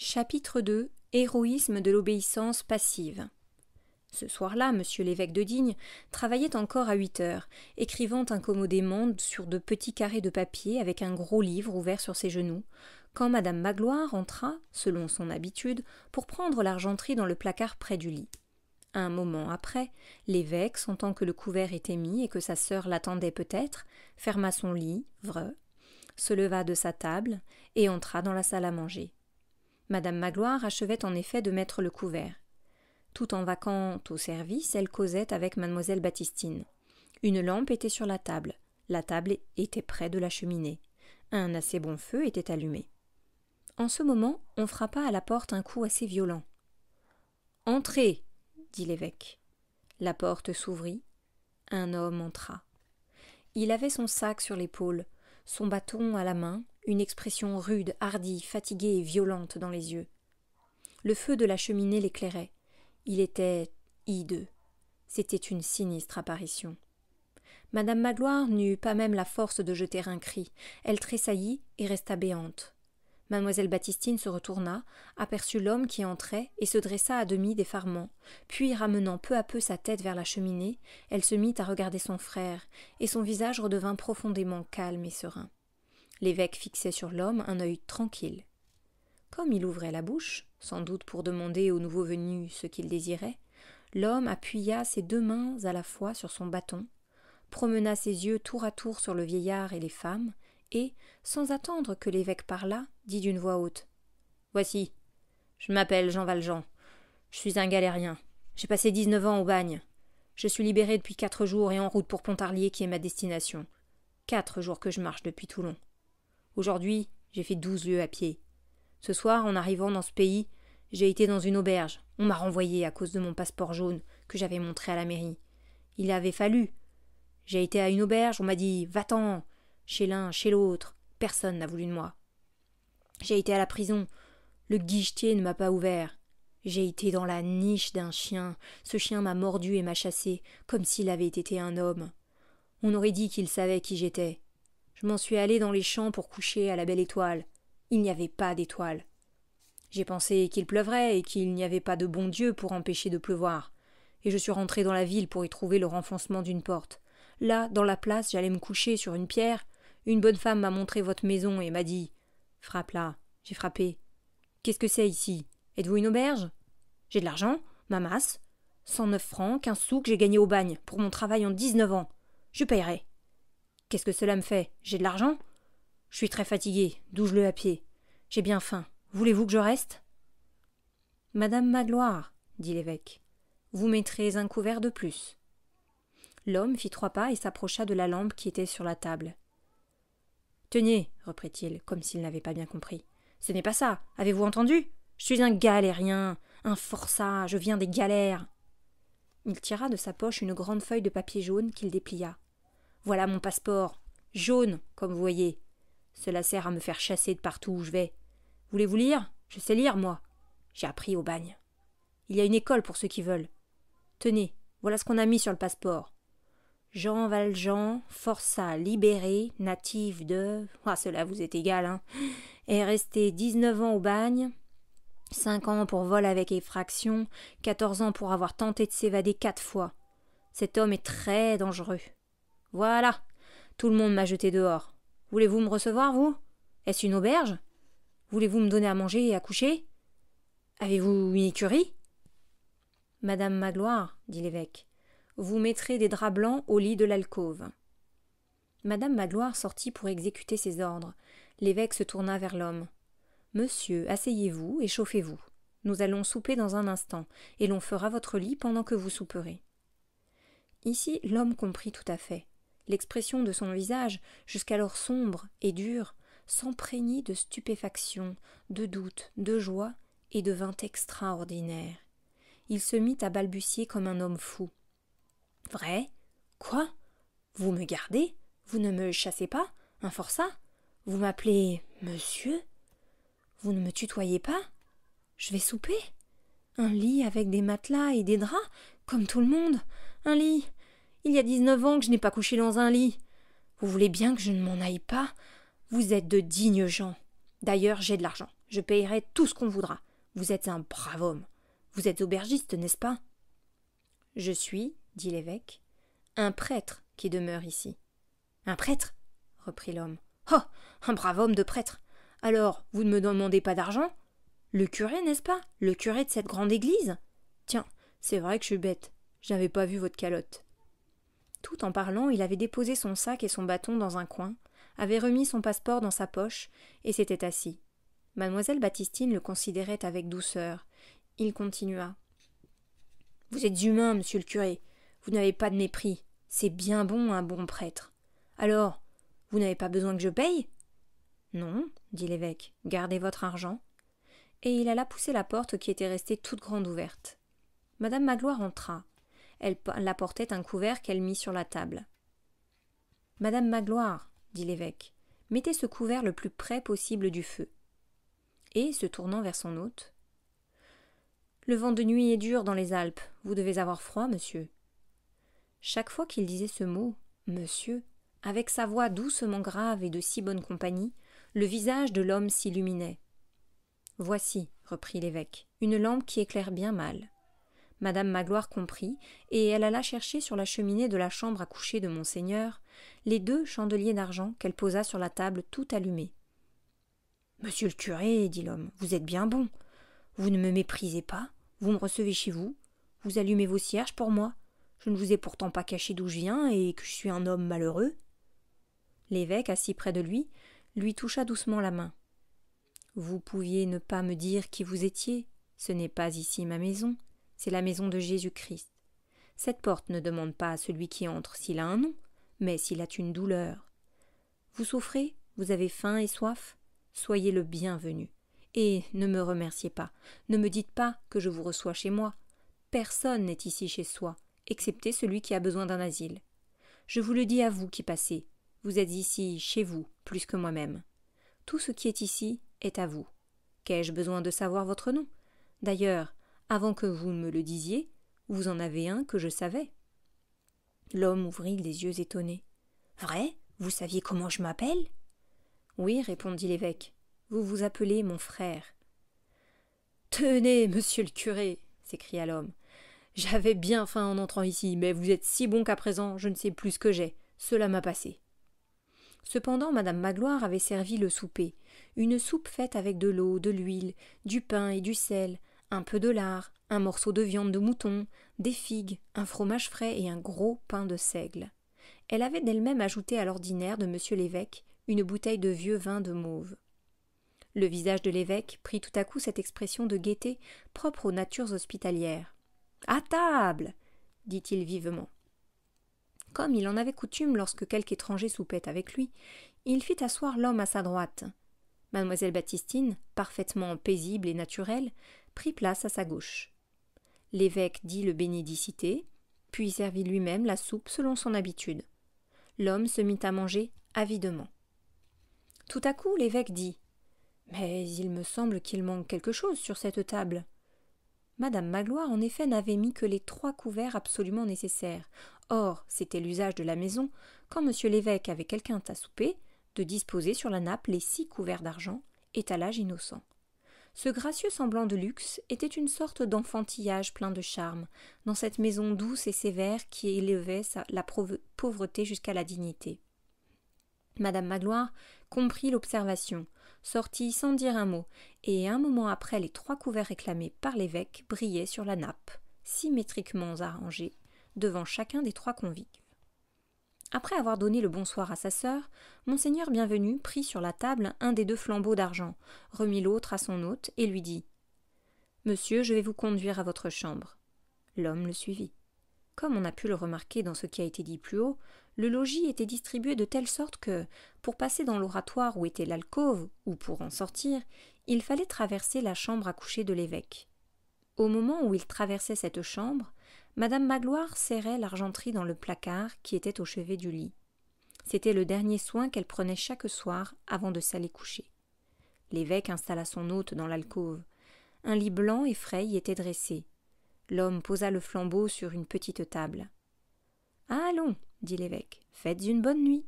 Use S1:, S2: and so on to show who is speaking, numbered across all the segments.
S1: Chapitre 2 Héroïsme de l'obéissance passive. Ce soir-là, monsieur l'évêque de Digne travaillait encore à huit heures, écrivant incommodément sur de petits carrés de papier avec un gros livre ouvert sur ses genoux, quand madame Magloire entra, selon son habitude, pour prendre l'argenterie dans le placard près du lit. Un moment après, l'évêque, sentant que le couvert était mis et que sa sœur l'attendait peut-être, ferma son livre, se leva de sa table et entra dans la salle à manger. Madame Magloire achevait en effet de mettre le couvert. Tout en vacant au service, elle causait avec mademoiselle Baptistine. Une lampe était sur la table. La table était près de la cheminée. Un assez bon feu était allumé. En ce moment, on frappa à la porte un coup assez violent. Entrez dit l'évêque. La porte s'ouvrit. Un homme entra. Il avait son sac sur l'épaule, son bâton à la main une expression rude, hardie, fatiguée et violente dans les yeux. Le feu de la cheminée l'éclairait. Il était hideux. C'était une sinistre apparition. Madame Magloire n'eut pas même la force de jeter un cri. Elle tressaillit et resta béante. Mademoiselle Baptistine se retourna, aperçut l'homme qui entrait et se dressa à demi d'effarement. Puis, ramenant peu à peu sa tête vers la cheminée, elle se mit à regarder son frère, et son visage redevint profondément calme et serein. L'évêque fixait sur l'homme un œil tranquille. Comme il ouvrait la bouche, sans doute pour demander au nouveau venu ce qu'il désirait, l'homme appuya ses deux mains à la fois sur son bâton, promena ses yeux tour à tour sur le vieillard et les femmes, et, sans attendre que l'évêque parlât, dit d'une voix haute. Voici. Je m'appelle Jean Valjean. Je suis un galérien. J'ai passé dix-neuf ans au bagne. Je suis libéré depuis quatre jours et en route pour Pontarlier qui est ma destination. Quatre jours que je marche depuis Toulon. Aujourd'hui, j'ai fait douze lieues à pied. Ce soir, en arrivant dans ce pays, j'ai été dans une auberge. On m'a renvoyé à cause de mon passeport jaune que j'avais montré à la mairie. Il avait fallu. J'ai été à une auberge, on m'a dit Va-t'en Chez l'un, chez l'autre. Personne n'a voulu de moi. J'ai été à la prison. Le guichetier ne m'a pas ouvert. J'ai été dans la niche d'un chien. Ce chien m'a mordu et m'a chassé, comme s'il avait été un homme. On aurait dit qu'il savait qui j'étais. Je m'en suis allé dans les champs pour coucher à la belle étoile. Il n'y avait pas d'étoile. J'ai pensé qu'il pleuvrait et qu'il n'y avait pas de bon Dieu pour empêcher de pleuvoir. Et je suis rentré dans la ville pour y trouver le renfoncement d'une porte. Là, dans la place, j'allais me coucher sur une pierre. Une bonne femme m'a montré votre maison et m'a dit Frappe là. J'ai frappé. Qu'est-ce que c'est ici Êtes-vous une auberge J'ai de l'argent, ma masse. 109 francs, 15 sous que j'ai gagné au bagne pour mon travail en 19 ans. Je paierai. Qu'est-ce que cela me fait J'ai de l'argent Je suis très fatigué je le à pied. J'ai bien faim. Voulez-vous que je reste Madame Magloire, dit l'évêque, vous mettrez un couvert de plus. L'homme fit trois pas et s'approcha de la lampe qui était sur la table. Tenez, reprit-il, comme s'il n'avait pas bien compris. Ce n'est pas ça. Avez-vous entendu Je suis un galérien, un forçat, je viens des galères. Il tira de sa poche une grande feuille de papier jaune qu'il déplia. Voilà mon passeport. Jaune, comme vous voyez. Cela sert à me faire chasser de partout où je vais. Voulez-vous lire Je sais lire, moi. J'ai appris au bagne. Il y a une école pour ceux qui veulent. Tenez, voilà ce qu'on a mis sur le passeport. Jean Valjean, forçat libéré, natif de. Ah, cela vous est égal, hein. Est resté 19 ans au bagne, 5 ans pour vol avec effraction, 14 ans pour avoir tenté de s'évader quatre fois. Cet homme est très dangereux. Voilà. Tout le monde m'a jeté dehors. Voulez-vous me recevoir, vous Est-ce une auberge Voulez-vous me donner à manger et à coucher Avez-vous une écurie Madame Magloire, dit l'évêque, vous mettrez des draps blancs au lit de l'alcôve. Madame Magloire sortit pour exécuter ses ordres. L'évêque se tourna vers l'homme. Monsieur, asseyez-vous et chauffez-vous. Nous allons souper dans un instant, et l'on fera votre lit pendant que vous souperez. Ici, l'homme comprit tout à fait l'expression de son visage, jusqu'alors sombre et dur, s'empreignit de stupéfaction, de doute, de joie et devint extraordinaire. Il se mit à balbutier comme un homme fou. Vrai Quoi Vous me gardez Vous ne me chassez pas Un forçat Vous m'appelez monsieur Vous ne me tutoyez pas Je vais souper Un lit avec des matelas et des draps, comme tout le monde Un lit il y a dix-neuf ans que je n'ai pas couché dans un lit. Vous voulez bien que je ne m'en aille pas Vous êtes de dignes gens. D'ailleurs, j'ai de l'argent. Je payerai tout ce qu'on voudra. Vous êtes un brave homme. Vous êtes aubergiste, n'est-ce pas Je suis, dit l'évêque, un prêtre qui demeure ici. Un prêtre reprit l'homme. Oh un brave homme de prêtre Alors, vous ne me demandez pas d'argent Le curé, n'est-ce pas Le curé de cette grande église Tiens, c'est vrai que je suis bête. n'avais pas vu votre calotte. Tout en parlant, il avait déposé son sac et son bâton dans un coin, avait remis son passeport dans sa poche, et s'était assis. Mademoiselle Baptistine le considérait avec douceur. Il continua. Vous êtes humain, monsieur le curé. Vous n'avez pas de mépris. C'est bien bon, un bon prêtre. Alors, vous n'avez pas besoin que je paye Non, dit l'évêque, gardez votre argent. Et il alla pousser la porte qui était restée toute grande ouverte. Madame Magloire entra elle, apportait un couvert qu'elle mit sur la table. Madame Magloire, dit l'évêque, mettez ce couvert le plus près possible du feu. Et, se tournant vers son hôte, Le vent de nuit est dur dans les Alpes, vous devez avoir froid, monsieur. Chaque fois qu'il disait ce mot, monsieur, avec sa voix doucement grave et de si bonne compagnie, le visage de l'homme s'illuminait. Voici, reprit l'évêque, une lampe qui éclaire bien mal. Madame Magloire comprit, et elle alla chercher sur la cheminée de la chambre à coucher de monseigneur les deux chandeliers d'argent qu'elle posa sur la table tout allumés. Monsieur le curé, dit l'homme, vous êtes bien bon. Vous ne me méprisez pas, vous me recevez chez vous, vous allumez vos cierges pour moi. Je ne vous ai pourtant pas caché d'où je viens et que je suis un homme malheureux. L'évêque, assis près de lui, lui toucha doucement la main. Vous pouviez ne pas me dire qui vous étiez, ce n'est pas ici ma maison, c'est la maison de Jésus-Christ. Cette porte ne demande pas à celui qui entre s'il a un nom, mais s'il a une douleur. Vous souffrez, vous avez faim et soif, soyez le bienvenu. Et ne me remerciez pas, ne me dites pas que je vous reçois chez moi. Personne n'est ici chez soi, excepté celui qui a besoin d'un asile. Je vous le dis à vous qui passez, vous êtes ici chez vous plus que moi-même. Tout ce qui est ici est à vous. Qu'ai-je besoin de savoir votre nom D'ailleurs, avant que vous ne me le disiez, vous en avez un que je savais. L'homme ouvrit les yeux étonnés. Vrai Vous saviez comment je m'appelle Oui, répondit l'évêque. Vous vous appelez mon frère. Tenez, monsieur le curé s'écria l'homme. J'avais bien faim en entrant ici, mais vous êtes si bon qu'à présent je ne sais plus ce que j'ai. Cela m'a passé. Cependant, Madame Magloire avait servi le souper, une soupe faite avec de l'eau, de l'huile, du pain et du sel, un peu de lard, un morceau de viande de mouton, des figues, un fromage frais et un gros pain de seigle. Elle avait d'elle-même ajouté à l'ordinaire de M. l'évêque une bouteille de vieux vin de mauve. Le visage de l'évêque prit tout à coup cette expression de gaieté propre aux natures hospitalières. À table dit-il vivement. Comme il en avait coutume lorsque quelque étranger soupait avec lui, il fit asseoir l'homme à sa droite, Mademoiselle Baptistine, parfaitement paisible et naturelle, prit place à sa gauche. L'évêque dit le bénédicité, puis servit lui-même la soupe selon son habitude. L'homme se mit à manger avidement. Tout à coup, l'évêque dit Mais il me semble qu'il manque quelque chose sur cette table. Madame Magloire, en effet, n'avait mis que les trois couverts absolument nécessaires. Or, c'était l'usage de la maison, quand monsieur l'évêque avait quelqu'un à souper, de disposer sur la nappe les six couverts d'argent, étalage innocent. Ce gracieux semblant de luxe était une sorte d'enfantillage plein de charme, dans cette maison douce et sévère qui élevait la pauvreté jusqu'à la dignité. Madame Magloire comprit l'observation, sortit sans dire un mot, et un moment après les trois couverts réclamés par l'évêque brillaient sur la nappe, symétriquement arrangés, devant chacun des trois convives. Après avoir donné le bonsoir à sa sœur, monseigneur bienvenu prit sur la table un des deux flambeaux d'argent, remit l'autre à son hôte et lui dit Monsieur, je vais vous conduire à votre chambre. L'homme le suivit. Comme on a pu le remarquer dans ce qui a été dit plus haut, le logis était distribué de telle sorte que, pour passer dans l'oratoire où était l'alcôve, ou pour en sortir, il fallait traverser la chambre à coucher de l'évêque. Au moment où il traversait cette chambre, Madame Magloire serrait l'argenterie dans le placard qui était au chevet du lit. C'était le dernier soin qu'elle prenait chaque soir avant de s'aller coucher. L'évêque installa son hôte dans l'alcôve. Un lit blanc et frais y était dressé. L'homme posa le flambeau sur une petite table. Allons, dit l'évêque, faites une bonne nuit.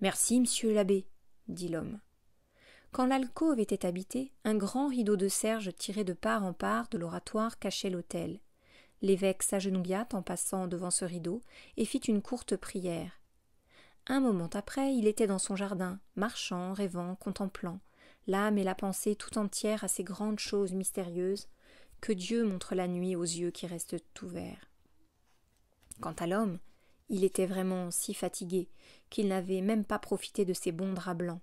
S1: Merci, monsieur l'abbé, dit l'homme. Quand l'alcôve était habitée, un grand rideau de serge tiré de part en part de l'oratoire cachait l'hôtel. L'évêque s'agenouilla en passant devant ce rideau et fit une courte prière. Un moment après, il était dans son jardin, marchant, rêvant, contemplant, l'âme et la pensée tout entière à ces grandes choses mystérieuses que Dieu montre la nuit aux yeux qui restent ouverts. Quant à l'homme, il était vraiment si fatigué qu'il n'avait même pas profité de ses bons draps blancs.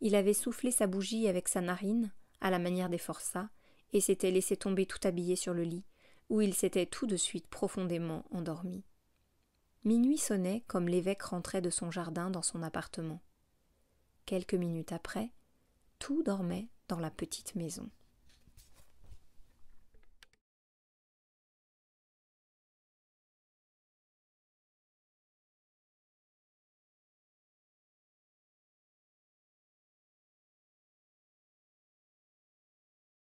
S1: Il avait soufflé sa bougie avec sa narine, à la manière des forçats, et s'était laissé tomber tout habillé sur le lit, où il s'était tout de suite profondément endormi. Minuit sonnait comme l'évêque rentrait de son jardin dans son appartement. Quelques minutes après, tout dormait dans la petite maison.